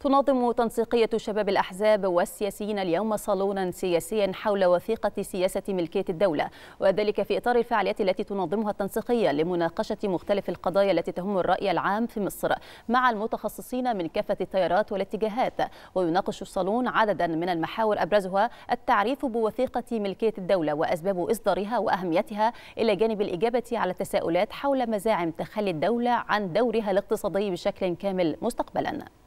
تنظم تنسيقية شباب الأحزاب والسياسيين اليوم صالونا سياسيا حول وثيقة سياسة ملكية الدولة وذلك في إطار الفعاليات التي تنظمها التنسيقية لمناقشة مختلف القضايا التي تهم الرأي العام في مصر مع المتخصصين من كافة التيارات والاتجاهات ويناقش الصالون عددا من المحاور أبرزها التعريف بوثيقة ملكية الدولة وأسباب إصدارها وأهميتها إلى جانب الإجابة على التساؤلات حول مزاعم تخلي الدولة عن دورها الاقتصادي بشكل كامل مستقبلاً